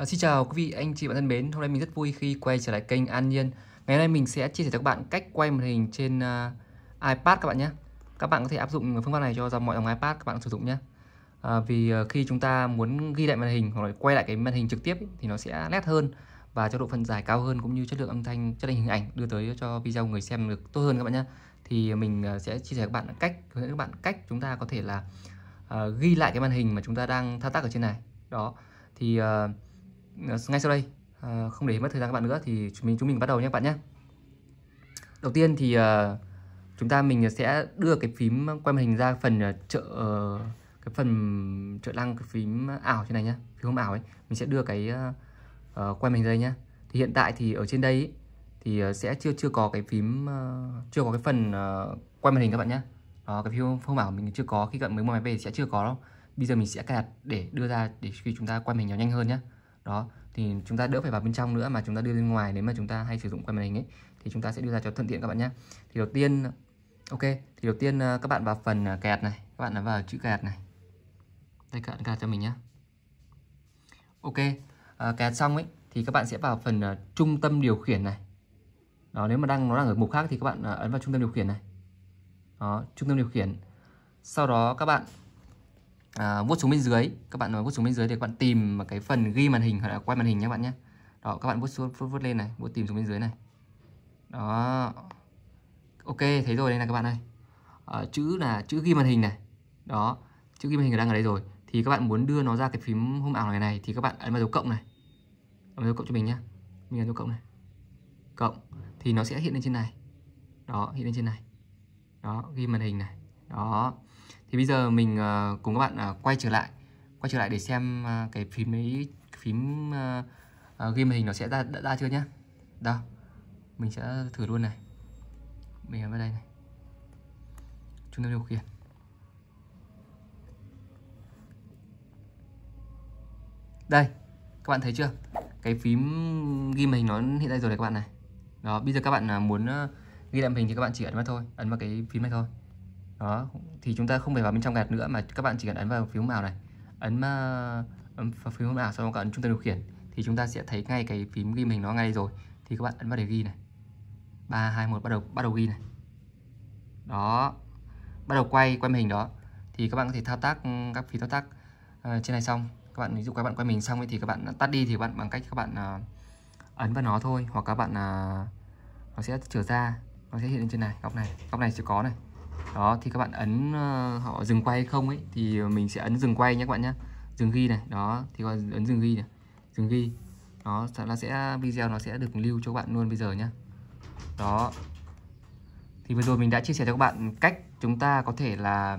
À, xin chào quý vị anh chị bạn thân mến hôm nay mình rất vui khi quay trở lại kênh An Nhiên ngày hôm nay mình sẽ chia sẻ cho các bạn cách quay màn hình trên uh, iPad các bạn nhé các bạn có thể áp dụng phương pháp này cho mọi dòng iPad các bạn sử dụng nhé à, vì à, khi chúng ta muốn ghi lại màn hình hoặc là quay lại cái màn hình trực tiếp ý, thì nó sẽ nét hơn và cho độ phân giải cao hơn cũng như chất lượng âm thanh chất lượng hình ảnh đưa tới cho video người xem được tốt hơn các bạn nhé thì mình à, sẽ chia sẻ các bạn cách hướng dẫn các bạn cách chúng ta có thể là uh, ghi lại cái màn hình mà chúng ta đang thao tác ở trên này đó thì uh, Ờ, ngay sau đây ờ, không để mất thời gian các bạn nữa thì chúng mình chúng mình bắt đầu nhé các bạn nhé đầu tiên thì ờ, chúng ta mình sẽ đưa cái phím quay màn hình ra phần trợ cái phần trợ năng cái phím ảo trên này nhá phím không ảo ấy mình sẽ đưa cái quay màn hình đây nhá thì hiện tại thì ở trên đây ý, thì sẽ chưa chưa có cái phím chưa có cái phần quay màn hình các bạn nhé đó cái phím không ảo mình chưa có khi bạn mới mua máy về sẽ chưa có đâu bây giờ mình sẽ cài đặt để đưa ra để khi chúng ta quay màn hình nó nhanh hơn nhé đó thì chúng ta đỡ phải vào bên trong nữa mà chúng ta đưa lên ngoài nếu mà chúng ta hay sử dụng quay màn hình ấy thì chúng ta sẽ đưa ra cho thuận tiện các bạn nhé thì đầu tiên ok thì đầu tiên ờ, các bạn vào phần kẹt ờ, này các bạn vào chữ kẹt này đây các bạn kẹt cho mình nhé ok kẹt ờ, xong ấy thì các bạn sẽ vào phần trung tâm điều khiển này đó nếu mà đang nó đang ở mục khác thì các bạn ấn vào trung tâm điều khiển này đó trung tâm điều khiển sau đó các bạn à, vuốt xuống bên dưới các bạn mà vuốt xuống bên dưới thì các bạn tìm cái phần ghi màn hình hoặc là quay màn hình nhé các bạn nhé đó các bạn vuốt xuống vuốt, vuốt lên này vuốt tìm xuống bên dưới này đó ok thấy rồi đây này các bạn ơi à, ờ, chữ là chữ ghi màn hình này đó chữ ghi màn hình đang ở đây rồi thì các bạn muốn đưa nó ra cái phím home ảo này này thì các bạn ấn vào dấu cộng này ấn vào dấu cộng cho mình nhé mình ấn dấu cộng này cộng thì nó sẽ hiện lên trên này đó hiện lên trên này đó ghi màn hình này đó thì bây giờ mình ờ, cùng các bạn ờ, quay trở lại quay trở lại để xem ờ, cái phím ấy phím ghi màn hình nó sẽ ra đã ra chưa nhá đó mình sẽ thử luôn này mình vào đây này chúng ta điều khiển đây các bạn thấy chưa cái phím ghi màn hình nó hiện ra rồi này các bạn này đó bây giờ các bạn muốn ghi lại màn hình thì các bạn chỉ ấn vào thôi ấn vào cái phím này thôi đó thì chúng ta không phải vào bên trong gạt nữa mà các bạn chỉ cần ấn vào phím màu này ấn, ờ, ấn vào phiếu màu sau đó ấn trung tâm điều khiển thì chúng ta sẽ thấy ngay cái phím ghi mình nó ngay rồi thì các bạn ấn vào để ghi này ba hai một bắt đầu bắt đầu ghi này đó bắt đầu quay quay hình đó thì các bạn có thể thao tác ừ, các phím thao tác uh, trên này xong các bạn ví dụ các bạn quay mình xong thì các bạn tắt đi thì các bạn bằng cách các bạn uh, ấn vào nó thôi hoặc các bạn uh, nó sẽ trở ra nó sẽ hiện lên trên này góc này góc này sẽ có này đó thì các bạn ấn uh, họ dừng quay không ấy thì mình sẽ ấn dừng quay nhé các bạn nhé dừng ghi này đó thì các bạn ấn dừng ghi này dừng ghi đó nó sẽ video nó sẽ được lưu cho các bạn luôn bây giờ nhé đó thì vừa rồi mình đã chia sẻ cho các bạn cách chúng ta có thể là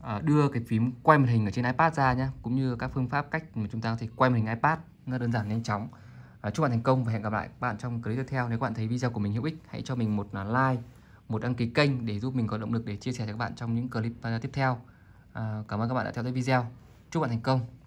ờ, đưa cái phím quay màn hình ở trên iPad ra nhé cũng như các phương pháp cách mà chúng ta có thể quay màn hình iPad nó đơn giản nhanh chóng ờ, chúc bạn thành công và hẹn gặp lại các bạn trong clip tiếp theo nếu các bạn thấy video của mình hữu ích hãy cho mình một like một đăng ký kênh để giúp mình có động lực để chia sẻ cho các bạn trong những clip tiếp theo. À, cảm ơn các bạn đã theo dõi video. Chúc bạn thành công.